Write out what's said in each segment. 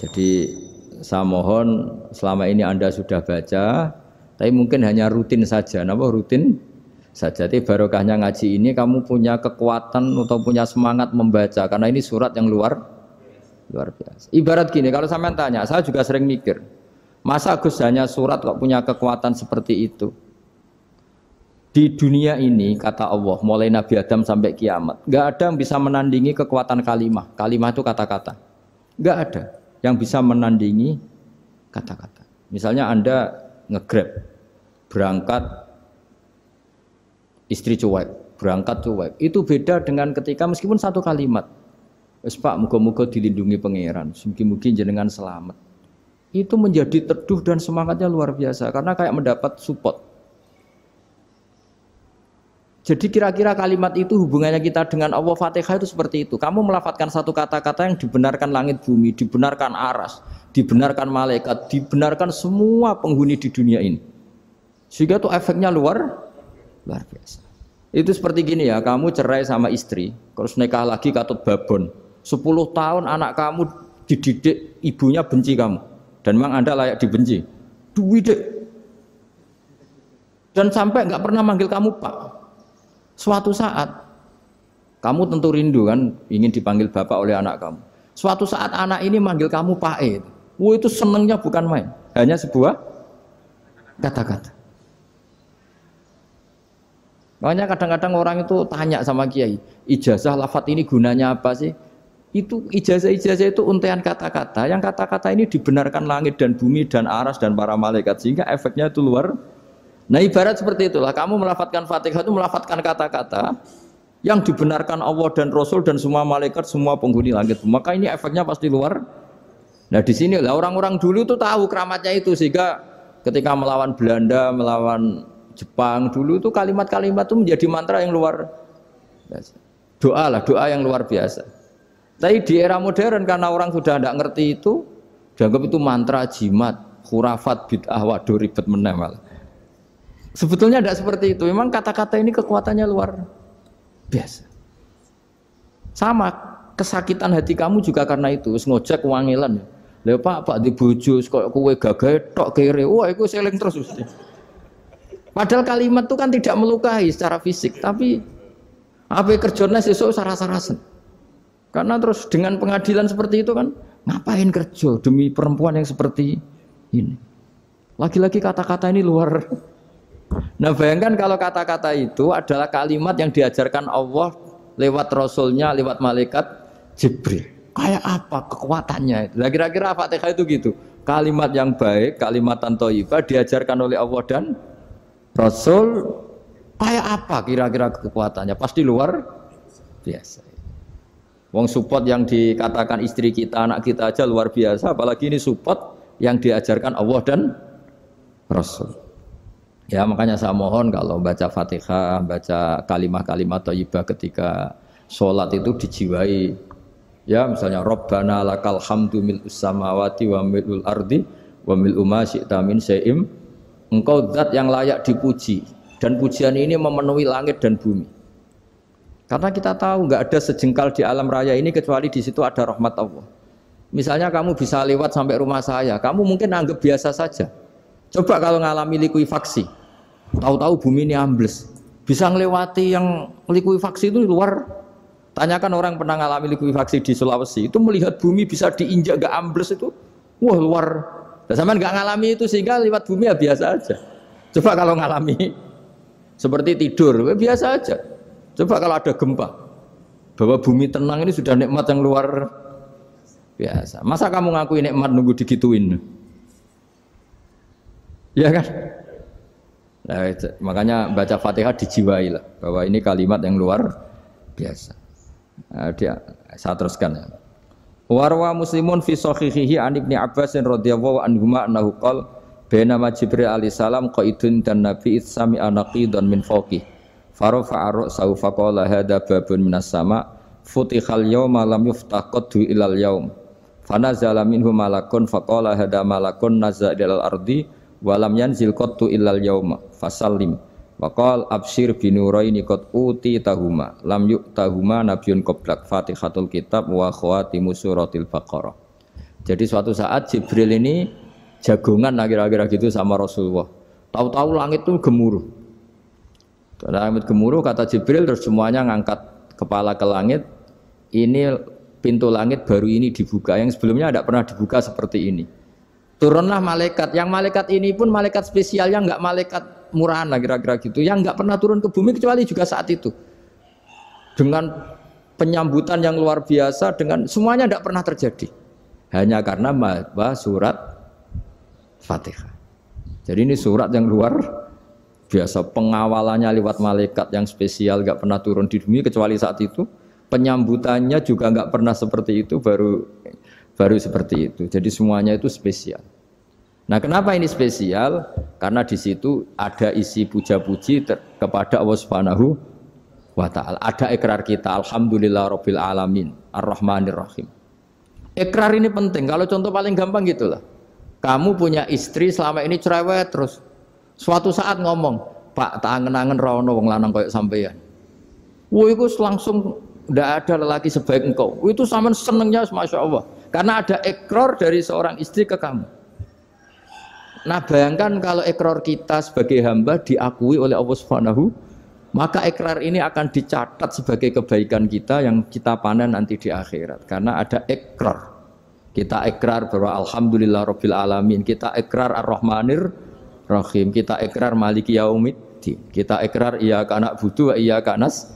Jadi saya mohon selama ini Anda sudah baca, tapi mungkin hanya rutin saja. Napa rutin? Saja tapi barokahnya ngaji ini kamu punya kekuatan atau punya semangat membaca karena ini surat yang luar luar biasa. Ibarat gini, kalau saya tanya, saya juga sering mikir, masa Gus hanya surat kok punya kekuatan seperti itu? Di dunia ini kata Allah, mulai Nabi Adam sampai kiamat, nggak ada yang bisa menandingi kekuatan kalimah. Kalimah itu kata-kata, nggak ada yang bisa menandingi kata-kata. Misalnya Anda ngegrab, berangkat istri cuek, berangkat cuek. Itu beda dengan ketika meskipun satu kalimat. Wes Pak, muga-muga dilindungi pangeran, mugi-mugi jenengan selamat. Itu menjadi teduh dan semangatnya luar biasa karena kayak mendapat support. Jadi kira-kira kalimat itu hubungannya kita dengan Allah Fatihah itu seperti itu. Kamu melafatkan satu kata-kata yang dibenarkan langit bumi, dibenarkan aras, dibenarkan malaikat, dibenarkan semua penghuni di dunia ini. Sehingga itu efeknya luar luar biasa. Itu seperti gini ya, kamu cerai sama istri, terus nikah lagi katut babon. 10 tahun anak kamu dididik ibunya benci kamu dan memang Anda layak dibenci. Duwidek. Dan sampai nggak pernah manggil kamu Pak. Suatu saat kamu tentu rindu kan ingin dipanggil bapak oleh anak kamu. Suatu saat anak ini manggil kamu Pak E. Wah itu senengnya bukan main, hanya sebuah kata-kata. Makanya kadang-kadang orang itu tanya sama kiai, ijazah lafat ini gunanya apa sih? Itu ijazah-ijazah itu untaian kata-kata. Yang kata-kata ini dibenarkan langit dan bumi dan aras dan para malaikat sehingga efeknya itu luar Nah ibarat seperti itulah, kamu melafatkan fatihah itu melafatkan kata-kata yang dibenarkan Allah dan Rasul dan semua malaikat, semua penghuni langit. Maka ini efeknya pasti luar. Nah di sini lah orang-orang dulu tuh tahu keramatnya itu sehingga ketika melawan Belanda, melawan Jepang dulu itu kalimat-kalimat itu menjadi mantra yang luar biasa. Doa lah, doa yang luar biasa. Tapi di era modern karena orang sudah tidak ngerti itu, dianggap itu mantra jimat, khurafat bid'ah, waduh ribet menemal. Sebetulnya tidak seperti itu. Memang kata-kata ini kekuatannya luar biasa. Sama kesakitan hati kamu juga karena itu. Ngojek wangilan. Lha Pak, Pak di bojo kok kowe gagah tok kere. Wah, iku seling terus Usti. Padahal kalimat itu kan tidak melukai secara fisik, tapi apa kerjanya sesuk saras sarasan Karena terus dengan pengadilan seperti itu kan ngapain kerja demi perempuan yang seperti ini. Lagi-lagi kata-kata ini luar Nah bayangkan kalau kata-kata itu adalah kalimat yang diajarkan Allah lewat Rasulnya, lewat malaikat Jibril. Kayak apa kekuatannya? Nah kira-kira Fatihah itu gitu. Kalimat yang baik, kalimat tantoiba diajarkan oleh Allah dan Rasul. Kayak apa kira-kira kekuatannya? Pasti luar biasa. Wong support yang dikatakan istri kita, anak kita aja luar biasa, apalagi ini support yang diajarkan Allah dan Rasul. Ya makanya saya mohon kalau baca fatihah, baca kalimat-kalimat thayyibah ketika sholat itu dijiwai. Ya misalnya Rabbana lakal hamdu mil samawati wa milul ardi wa mil min se'im. Engkau zat yang layak dipuji dan pujian ini memenuhi langit dan bumi. Karena kita tahu nggak ada sejengkal di alam raya ini kecuali di situ ada rahmat Allah. Misalnya kamu bisa lewat sampai rumah saya, kamu mungkin anggap biasa saja. Coba kalau ngalami likuifaksi, Tahu-tahu bumi ini ambles. Bisa melewati yang likuifaksi itu luar. Tanyakan orang pernah ngalami likuifaksi di Sulawesi. Itu melihat bumi bisa diinjak gak ambles itu. Wah luar. Dan sama gak ngalami itu sehingga lewat bumi ya biasa aja. Coba kalau ngalami seperti tidur, ya biasa aja. Coba kalau ada gempa, bahwa bumi tenang ini sudah nikmat yang luar biasa. Masa kamu ngakuin nikmat nunggu digituin? Ya kan? Nah, makanya baca Fatihah dijiwai lah bahwa ini kalimat yang luar biasa. Nah, dia, saya teruskan ya. Warwa muslimun fi sahihihi an Ibnu Abbas radhiyallahu anhu annahu qol baina ma Jibril alaihi salam qaidun dan Nabi sami anaqidan min fawqi. Farafa ar-ra'sahu qala hadza babun minas sama futihal yawma lam yuftah qadu ilal yaum. Fanazala minhu malakun faqala hadza malakun nazza ilal ardi walam yanzil qattu illal yauma fasallim wa qal absir nuraini qad uti tahuma lam yuk tahuma nabiyun qablak Fatihatul Kitab wa khawatimu suratil Baqarah jadi suatu saat Jibril ini jagongan kira-kira gitu sama Rasulullah tahu-tahu langit itu gemuruh karena langit gemuruh kata Jibril terus semuanya ngangkat kepala ke langit ini pintu langit baru ini dibuka yang sebelumnya tidak pernah dibuka seperti ini Turunlah malaikat. Yang malaikat ini pun malaikat spesial yang nggak malaikat murahan lah kira-kira gitu. Yang nggak pernah turun ke bumi kecuali juga saat itu. Dengan penyambutan yang luar biasa dengan semuanya tidak pernah terjadi. Hanya karena bahwa surat Fatihah. Jadi ini surat yang luar biasa pengawalannya lewat malaikat yang spesial nggak pernah turun di bumi kecuali saat itu. Penyambutannya juga nggak pernah seperti itu baru baru seperti itu. Jadi semuanya itu spesial. Nah, kenapa ini spesial? Karena di situ ada isi puja-puji kepada Allah Subhanahu wa taala. Ada ikrar kita alhamdulillah rabbil alamin arrahmanir rahim. Ikrar ini penting. Kalau contoh paling gampang gitulah. Kamu punya istri selama ini cerewet terus. Suatu saat ngomong, "Pak, tak angen-angen ono wong lanang koyo sampeyan. Wo iku langsung tidak ada lelaki sebaik engkau. Itu sama senengnya Masya Allah. Karena ada ekor dari seorang istri ke kamu. Nah bayangkan kalau ekor kita sebagai hamba diakui oleh Allah Subhanahu maka ikrar ini akan dicatat sebagai kebaikan kita yang kita panen nanti di akhirat karena ada ikrar. Kita ikrar bahwa alhamdulillah rabbil alamin, kita ikrar ar-rahmanir rahim, kita ikrar maliki yaumiddin, kita ikrar iya kanak budu iya kanas.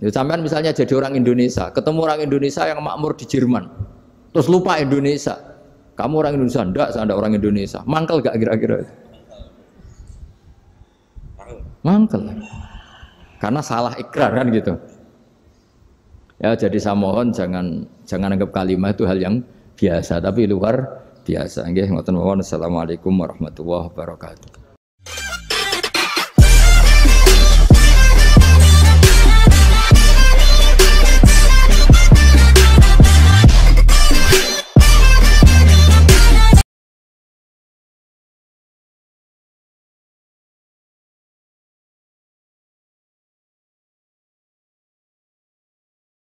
Ya, Sampai misalnya jadi orang Indonesia, ketemu orang Indonesia yang makmur di Jerman, terus lupa Indonesia, kamu orang Indonesia enggak saya ada orang Indonesia. Mangkel gak kira-kira? Mangkel. Karena salah ikrar kan gitu. Ya jadi saya mohon jangan jangan anggap kalimat itu hal yang biasa tapi luar biasa nggih ngoten mawon assalamualaikum warahmatullahi wabarakatuh